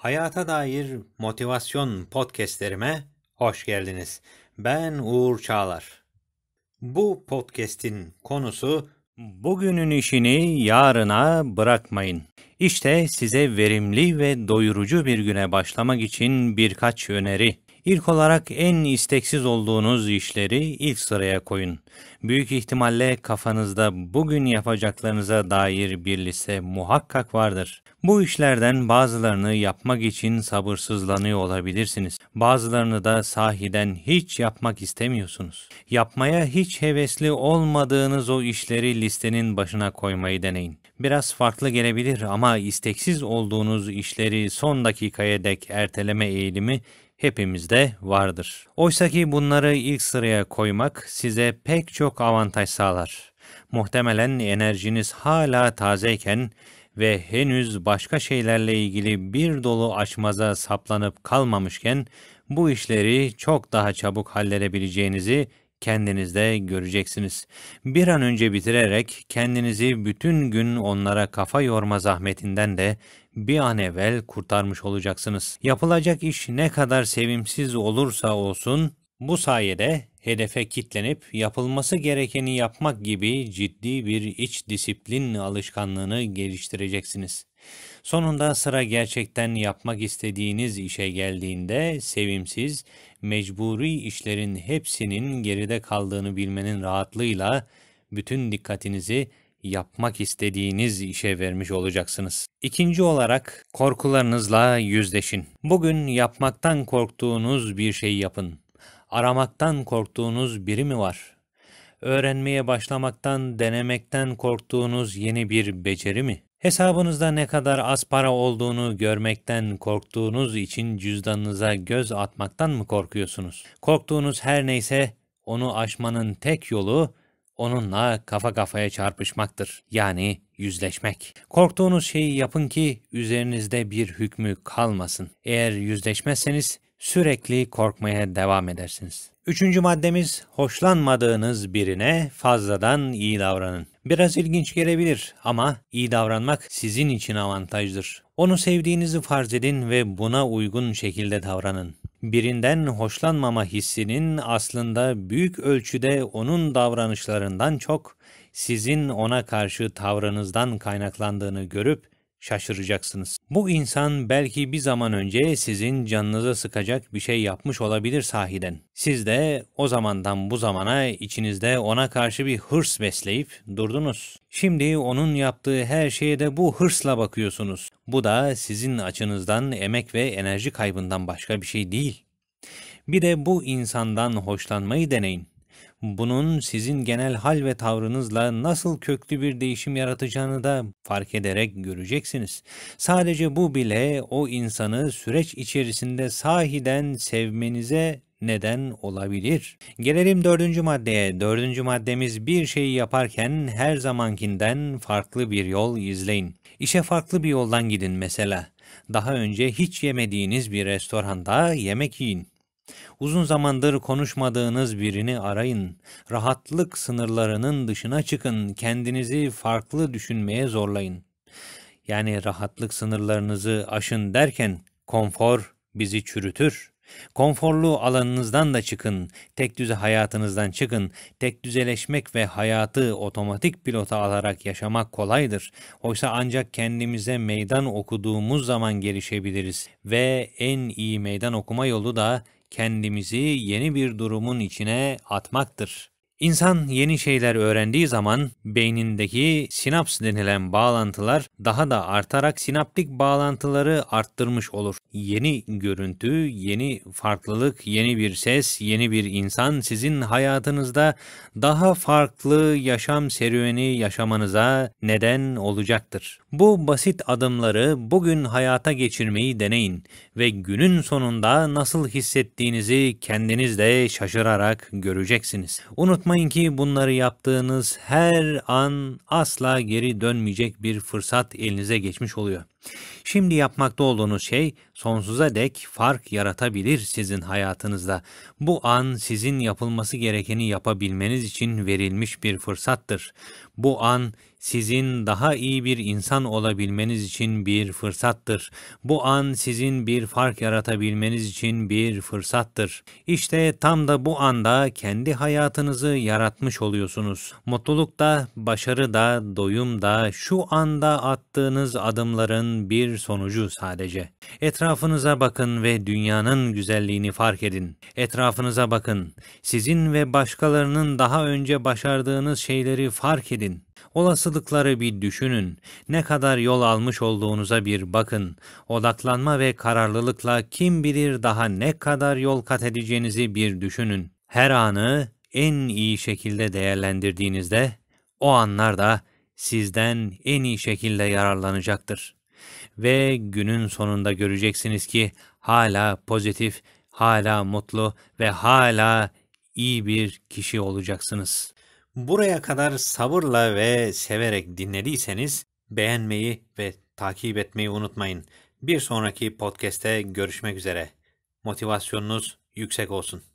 Hayata dair motivasyon podcastlerime hoş geldiniz. Ben Uğur Çağlar. Bu podcast'in konusu bugünün işini yarına bırakmayın. İşte size verimli ve doyurucu bir güne başlamak için birkaç öneri. İlk olarak en isteksiz olduğunuz işleri ilk sıraya koyun. Büyük ihtimalle kafanızda bugün yapacaklarınıza dair bir liste muhakkak vardır. Bu işlerden bazılarını yapmak için sabırsızlanıyor olabilirsiniz. Bazılarını da sahiden hiç yapmak istemiyorsunuz. Yapmaya hiç hevesli olmadığınız o işleri listenin başına koymayı deneyin. Biraz farklı gelebilir ama isteksiz olduğunuz işleri son dakikaya dek erteleme eğilimi hepimizde vardır. Oysa ki bunları ilk sıraya koymak size pek çok avantaj sağlar. Muhtemelen enerjiniz hala tazeyken ve henüz başka şeylerle ilgili bir dolu açmaza saplanıp kalmamışken bu işleri çok daha çabuk halledebileceğinizi kendinizde göreceksiniz. Bir an önce bitirerek kendinizi bütün gün onlara kafa yorma zahmetinden de bir an evvel kurtarmış olacaksınız. Yapılacak iş ne kadar sevimsiz olursa olsun bu sayede hedefe kitlenip yapılması gerekeni yapmak gibi ciddi bir iç disiplin alışkanlığını geliştireceksiniz. Sonunda sıra gerçekten yapmak istediğiniz işe geldiğinde sevimsiz, mecburi işlerin hepsinin geride kaldığını bilmenin rahatlığıyla bütün dikkatinizi yapmak istediğiniz işe vermiş olacaksınız. İkinci olarak korkularınızla yüzleşin. Bugün yapmaktan korktuğunuz bir şey yapın. Aramaktan korktuğunuz biri mi var? Öğrenmeye başlamaktan, denemekten korktuğunuz yeni bir beceri mi? Hesabınızda ne kadar az para olduğunu görmekten korktuğunuz için cüzdanınıza göz atmaktan mı korkuyorsunuz? Korktuğunuz her neyse onu aşmanın tek yolu onunla kafa kafaya çarpışmaktır. Yani yüzleşmek. Korktuğunuz şeyi yapın ki üzerinizde bir hükmü kalmasın. Eğer yüzleşmezseniz sürekli korkmaya devam edersiniz. Üçüncü maddemiz hoşlanmadığınız birine fazladan iyi davranın. Biraz ilginç gelebilir ama iyi davranmak sizin için avantajdır. Onu sevdiğinizi farz edin ve buna uygun şekilde davranın birinden hoşlanmama hissinin aslında büyük ölçüde onun davranışlarından çok sizin ona karşı tavrınızdan kaynaklandığını görüp şaşıracaksınız. Bu insan belki bir zaman önce sizin canınıza sıkacak bir şey yapmış olabilir sahiden. Siz de o zamandan bu zamana içinizde ona karşı bir hırs besleyip durdunuz. Şimdi onun yaptığı her şeye de bu hırsla bakıyorsunuz. Bu da sizin açınızdan emek ve enerji kaybından başka bir şey değil. Bir de bu insandan hoşlanmayı deneyin bunun sizin genel hal ve tavrınızla nasıl köklü bir değişim yaratacağını da fark ederek göreceksiniz. Sadece bu bile o insanı süreç içerisinde sahiden sevmenize neden olabilir. Gelelim dördüncü maddeye. Dördüncü maddemiz bir şeyi yaparken her zamankinden farklı bir yol izleyin. İşe farklı bir yoldan gidin mesela. Daha önce hiç yemediğiniz bir restoranda yemek yiyin. Uzun zamandır konuşmadığınız birini arayın. Rahatlık sınırlarının dışına çıkın. Kendinizi farklı düşünmeye zorlayın. Yani rahatlık sınırlarınızı aşın derken konfor bizi çürütür. Konforlu alanınızdan da çıkın, tek düze hayatınızdan çıkın. Tek düzeleşmek ve hayatı otomatik pilota alarak yaşamak kolaydır. Oysa ancak kendimize meydan okuduğumuz zaman gelişebiliriz ve en iyi meydan okuma yolu da kendimizi yeni bir durumun içine atmaktır. İnsan yeni şeyler öğrendiği zaman beynindeki sinaps denilen bağlantılar daha da artarak sinaptik bağlantıları arttırmış olur. Yeni görüntü, yeni farklılık, yeni bir ses, yeni bir insan sizin hayatınızda daha farklı yaşam serüveni yaşamanıza neden olacaktır. Bu basit adımları bugün hayata geçirmeyi deneyin ve günün sonunda nasıl hissettiğinizi kendiniz de şaşırarak göreceksiniz. Unutmayın Unutmayın ki bunları yaptığınız her an asla geri dönmeyecek bir fırsat elinize geçmiş oluyor. Şimdi yapmakta olduğunuz şey sonsuza dek fark yaratabilir sizin hayatınızda. Bu an sizin yapılması gerekeni yapabilmeniz için verilmiş bir fırsattır. Bu an sizin daha iyi bir insan olabilmeniz için bir fırsattır. Bu an sizin bir fark yaratabilmeniz için bir fırsattır. İşte tam da bu anda kendi hayatınızı yaratmış oluyorsunuz. Mutluluk da, başarı da, doyum da şu anda attığınız adımların bir sonucu sadece. Etrafınıza bakın ve dünyanın güzelliğini fark edin. Etrafınıza bakın. Sizin ve başkalarının daha önce başardığınız şeyleri fark edin. Olasılıkları bir düşünün. Ne kadar yol almış olduğunuza bir bakın. Odaklanma ve kararlılıkla kim bilir daha ne kadar yol kat edeceğinizi bir düşünün. Her anı en iyi şekilde değerlendirdiğinizde o anlar da sizden en iyi şekilde yararlanacaktır. Ve günün sonunda göreceksiniz ki hala pozitif, hala mutlu ve hala iyi bir kişi olacaksınız. Buraya kadar sabırla ve severek dinlediyseniz beğenmeyi ve takip etmeyi unutmayın. Bir sonraki podcast'te görüşmek üzere. Motivasyonunuz yüksek olsun.